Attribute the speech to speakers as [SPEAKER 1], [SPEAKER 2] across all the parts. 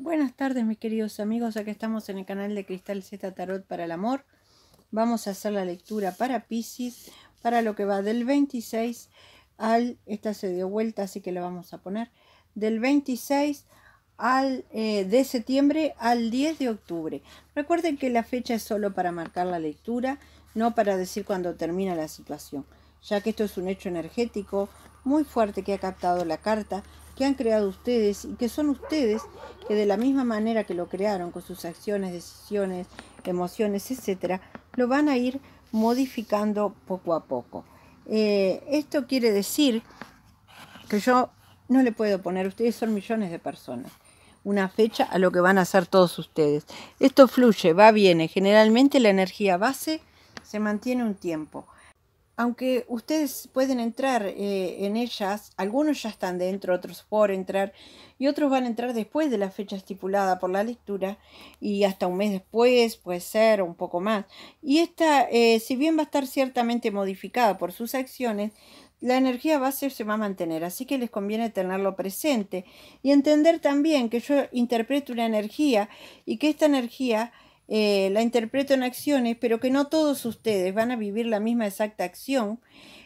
[SPEAKER 1] Buenas tardes mis queridos amigos, aquí estamos en el canal de Cristal Z Tarot para el Amor. Vamos a hacer la lectura para Pisces, para lo que va del 26 al, esta se dio vuelta así que la vamos a poner, del 26 al, eh, de septiembre al 10 de octubre. Recuerden que la fecha es solo para marcar la lectura, no para decir cuándo termina la situación, ya que esto es un hecho energético muy fuerte que ha captado la carta que han creado ustedes y que son ustedes que de la misma manera que lo crearon con sus acciones, decisiones, emociones, etcétera, lo van a ir modificando poco a poco. Eh, esto quiere decir que yo no le puedo poner, ustedes son millones de personas, una fecha a lo que van a hacer todos ustedes. Esto fluye, va, viene. Generalmente la energía base se mantiene un tiempo aunque ustedes pueden entrar eh, en ellas, algunos ya están dentro, otros por entrar, y otros van a entrar después de la fecha estipulada por la lectura, y hasta un mes después, puede ser, un poco más. Y esta, eh, si bien va a estar ciertamente modificada por sus acciones, la energía base se va a mantener, así que les conviene tenerlo presente y entender también que yo interpreto una energía y que esta energía eh, la interpreto en acciones, pero que no todos ustedes van a vivir la misma exacta acción,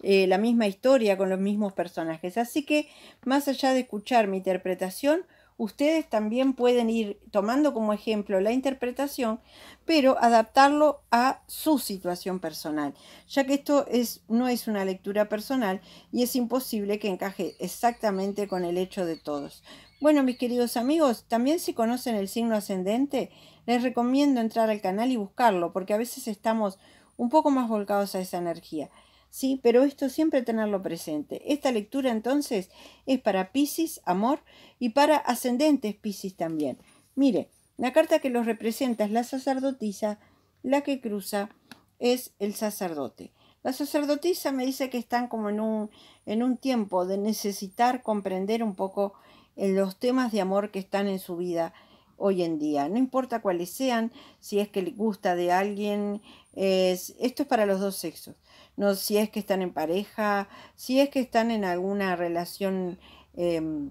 [SPEAKER 1] eh, la misma historia con los mismos personajes. Así que, más allá de escuchar mi interpretación, ustedes también pueden ir tomando como ejemplo la interpretación, pero adaptarlo a su situación personal, ya que esto es, no es una lectura personal y es imposible que encaje exactamente con el hecho de todos. Bueno, mis queridos amigos, también si conocen el signo ascendente, les recomiendo entrar al canal y buscarlo, porque a veces estamos un poco más volcados a esa energía. Sí, pero esto siempre tenerlo presente. Esta lectura entonces es para Pisces, amor, y para ascendentes Pisces también. Mire, la carta que los representa es la sacerdotisa, la que cruza es el sacerdote. La sacerdotisa me dice que están como en un, en un tiempo de necesitar comprender un poco eh, los temas de amor que están en su vida hoy en día, no importa cuáles sean, si es que les gusta de alguien, es, esto es para los dos sexos, no si es que están en pareja, si es que están en alguna relación em,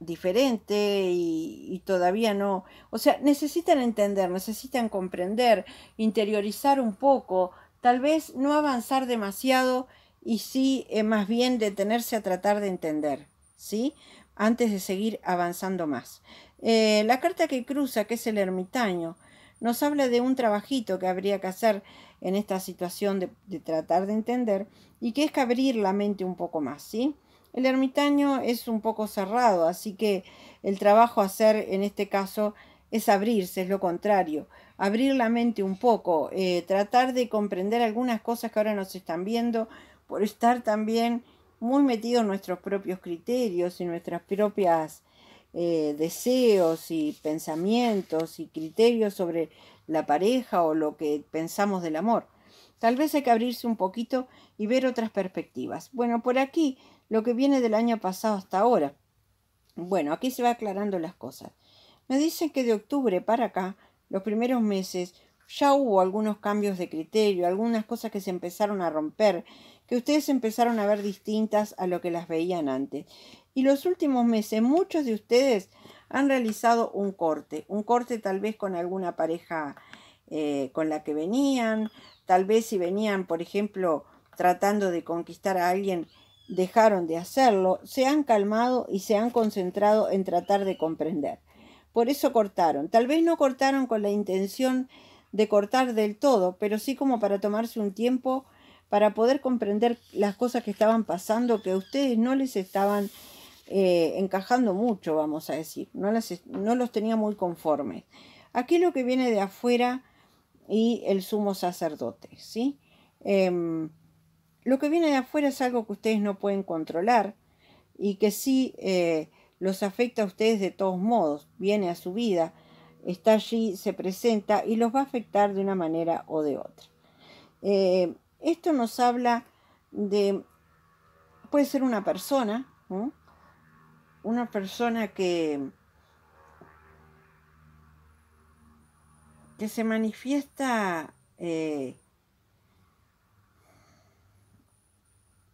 [SPEAKER 1] diferente y, todavía no, o sea, necesitan entender, necesitan comprender, interiorizar un poco, tal vez no avanzar demasiado y sí eh, más bien detenerse a tratar de entender, ¿sí? antes de seguir avanzando más. Eh, la carta que cruza, que es el ermitaño, nos habla de un trabajito que habría que hacer en esta situación de, tratar de entender y que es que abrir la mente un poco más, ¿sí? El ermitaño es un poco cerrado, así que el trabajo a hacer en este caso es abrirse, es lo contrario, abrir la mente un poco, eh, tratar de comprender algunas cosas que ahora nos están viendo por estar también muy metidos en nuestros propios criterios y nuestras propias eh, deseos y pensamientos y criterios sobre la pareja o lo que pensamos del amor. Tal vez hay que abrirse un poquito y ver otras perspectivas. Bueno, por aquí lo que viene del año pasado hasta ahora. Bueno, aquí se va aclarando las cosas. Me dicen que de octubre para acá, los primeros meses, ya hubo algunos cambios de criterio, algunas cosas que se empezaron a romper, que ustedes empezaron a ver distintas a lo que las veían antes. Y los últimos meses muchos de ustedes han realizado un corte, un corte tal vez con alguna pareja eh, con la que venían, tal vez si venían, por ejemplo, tratando de conquistar a alguien, dejaron de hacerlo, se han calmado y se han concentrado en tratar de comprender. Por eso cortaron. Tal vez no cortaron con la intención de cortar del todo, pero sí como para tomarse un tiempo para poder comprender las cosas que estaban pasando, que a ustedes no les estaban eh, encajando mucho, vamos a decir, no, no los tenía muy conformes. Aquí lo que viene de afuera y el sumo sacerdote, ¿sí? Em, lo que viene de afuera es algo que ustedes no pueden controlar y que sí eh, los afecta a ustedes de todos modos, viene a su vida, está allí, se presenta y los va a afectar de una manera o de otra. Eh, esto nos habla de, puede ser una persona, una persona que, que se manifiesta eh,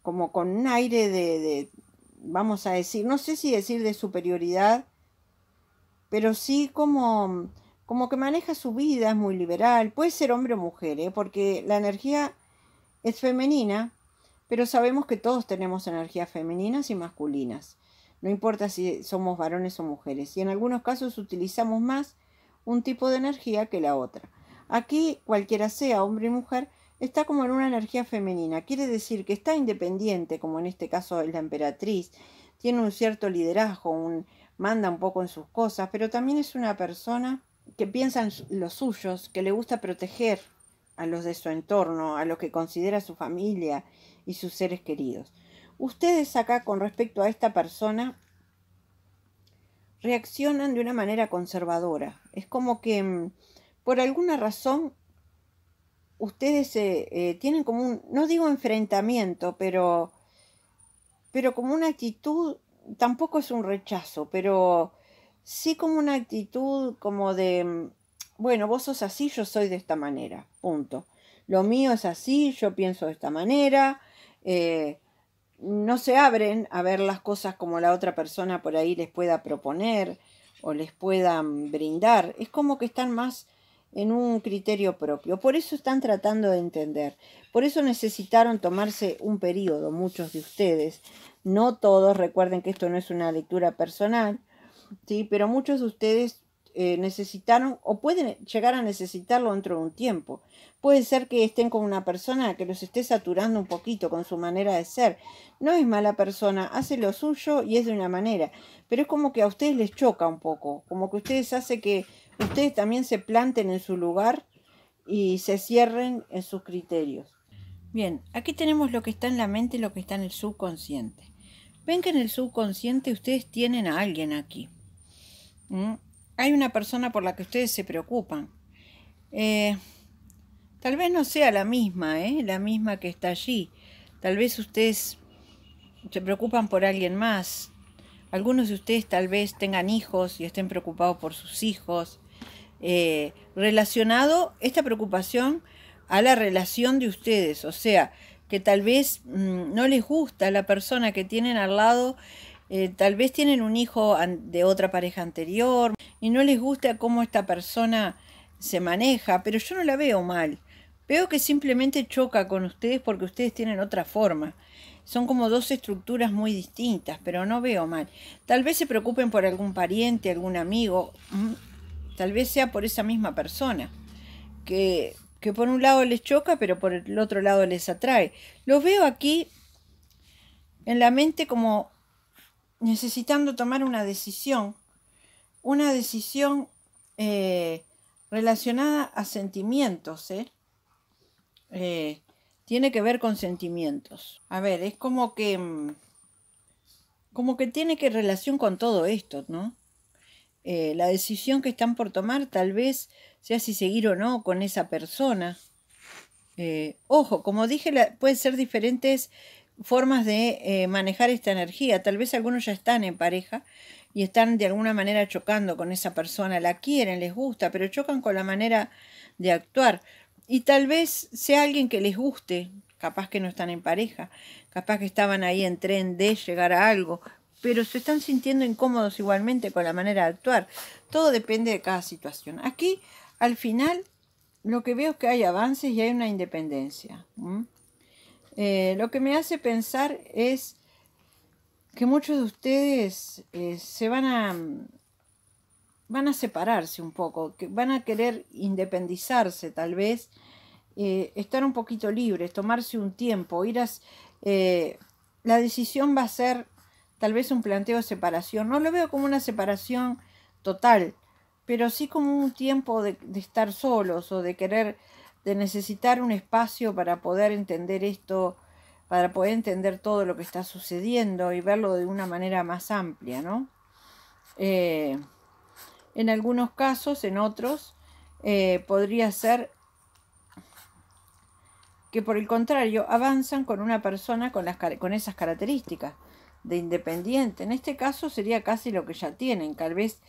[SPEAKER 1] como con un aire de, vamos a decir, no sé si decir de superioridad pero sí como, como que maneja su vida, es muy liberal, puede ser hombre o mujer, ¿eh? porque la energía es femenina, pero sabemos que todos tenemos energías femeninas y masculinas, no importa si somos varones o mujeres, y en algunos casos utilizamos más un tipo de energía que la otra. Aquí, cualquiera sea, hombre y mujer, está como en una energía femenina, quiere decir que está independiente, como en este caso es la emperatriz, tiene un cierto liderazgo, un, manda un poco en sus cosas, pero también es una persona que piensa en los suyos, que le gusta proteger a los de su entorno, a los que considera su familia y sus seres queridos. Ustedes acá con respecto a esta persona reaccionan de una manera conservadora. Es como que mm, por alguna razón ustedes eh, eh, tienen como un, no digo enfrentamiento, pero, pero como una actitud tampoco es un rechazo, pero sí como una actitud como de, mm, bueno, vos sos así, yo soy de esta manera, punto. Lo mío es así, yo pienso de esta manera. Eh, no se abren a ver las cosas como la otra persona por ahí les pueda proponer o les pueda mm, brindar. Es como que están más en un criterio propio. Por eso están tratando de entender. Por eso necesitaron tomarse un periodo, muchos de ustedes. No todos, recuerden que esto no es una lectura personal, ¿sí? pero muchos de ustedes eh, necesitaron o pueden llegar a necesitarlo dentro de un tiempo. Puede ser que estén con una persona que los esté saturando un poquito con su manera de ser. No es mala persona, hace lo suyo y es de una manera, pero es como que a ustedes les choca un poco, como que ustedes hace que ustedes también se planten en su lugar y se cierren en sus criterios. Bien, aquí tenemos lo que está en la mente y lo que está en el subconsciente. Ven que en el subconsciente ustedes tienen a alguien aquí. Hay una persona por la que ustedes se preocupan. Eh, tal vez no sea la misma, ¿eh? la misma que está allí. Tal vez ustedes se preocupan por alguien más. Algunos de ustedes tal vez tengan hijos y estén preocupados por sus hijos. Eh, relacionado esta preocupación a la relación de ustedes, o sea, que tal vez mm, no les gusta la persona que tienen al lado, eh, tal vez tienen un hijo de otra pareja anterior y no les gusta cómo esta persona se maneja, pero yo no la veo mal. Veo que simplemente choca con ustedes porque ustedes tienen otra forma. Son como dos estructuras muy distintas, pero no veo mal. Tal vez se preocupen por algún pariente, algún amigo. Mm, Tal vez sea por esa misma persona, que, por un lado les choca, pero por el otro lado les atrae. Lo veo aquí en la mente como necesitando tomar una decisión, una decisión eh, relacionada a sentimientos, ¿eh? Eh, tiene que ver con sentimientos. A ver, es como que, mm, como que tiene que relación con todo esto, ¿no? Eh, la decisión que están por tomar tal vez sea si seguir o no con esa persona. Eh, ojo, como dije, pueden ser diferentes formas de eh, manejar esta energía. Tal vez algunos ya están en pareja y están de alguna manera chocando con esa persona. La quieren, les gusta, pero chocan con la manera de actuar. Y tal vez sea alguien que les guste, capaz que no están en pareja, capaz que estaban ahí en tren de llegar a algo, pero se están sintiendo incómodos igualmente con la manera de actuar. Todo depende de cada situación. Aquí, al final, lo que veo es que hay avances y hay una independencia. Eh, lo que me hace pensar es que muchos de ustedes eh, se van a van a separarse un poco, van a querer independizarse tal vez, eh, estar un poquito libres, tomarse un tiempo, ir a... la decisión va a ser tal vez un planteo de separación. No lo veo como una separación total, pero sí como un tiempo de, estar solos o de querer, de necesitar un espacio para poder entender esto, para poder entender todo lo que está sucediendo y verlo de una manera más amplia, ¿no? Eh, en algunos casos, en otros, eh, podría ser que por el contrario avanzan con una persona con, las, con esas características, de independiente. En este caso sería casi lo que ya tienen. Tal vez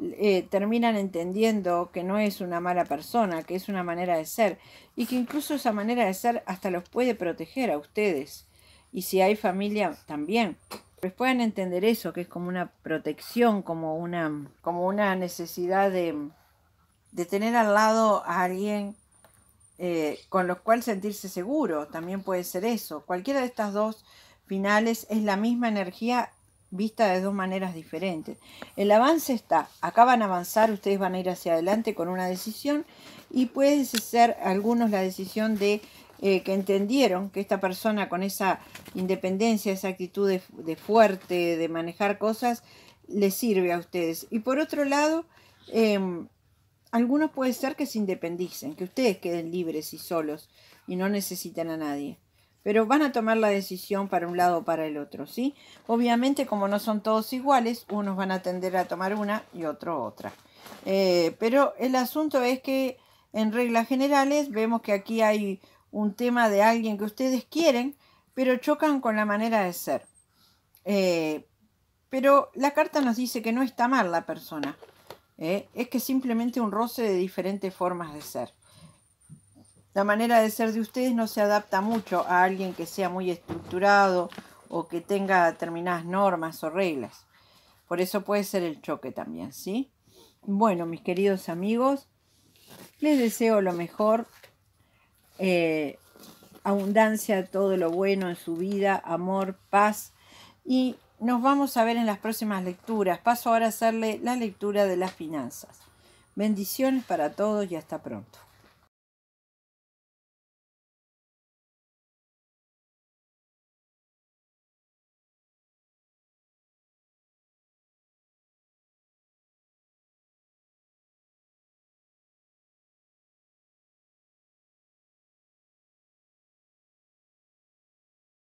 [SPEAKER 1] eh, terminan entendiendo que no es una mala persona, que es una manera de ser y que incluso esa manera de ser hasta los puede proteger a ustedes. Y si hay familia, también. Pues puedan entender eso, que es como una protección, como una, como una necesidad de, tener al lado a alguien eh, con los cual sentirse seguro. También puede ser eso. Cualquiera de estas dos finales es la misma energía vista de dos maneras diferentes. El avance está, acá van a avanzar, ustedes van a ir hacia adelante con una decisión y puede ser algunos la decisión de eh, que entendieron que esta persona con esa independencia, esa actitud de, fuerte, de manejar cosas, les sirve a ustedes. Y por otro lado, em, algunos puede ser que se independicen, que ustedes queden libres y solos y no necesiten a nadie pero van a tomar la decisión para un lado o para el otro, ¿sí? Obviamente, como no son todos iguales, unos van a tender a tomar una y otro otra. Eh, pero el asunto es que, en reglas generales, vemos que aquí hay un tema de alguien que ustedes quieren, pero chocan con la manera de ser. Eh, pero la carta nos dice que no está mal la persona, ¿eh? es que simplemente un roce de diferentes formas de ser. La manera de ser de ustedes no se adapta mucho a alguien que sea muy estructurado o que tenga determinadas normas o reglas. Por eso puede ser el choque también, ¿sí? Bueno, mis queridos amigos, les deseo lo mejor, eh, abundancia, todo lo bueno en su vida, amor, paz y nos vamos a ver en las próximas lecturas. Paso ahora a hacerle la lectura de las finanzas. Bendiciones para todos y hasta pronto.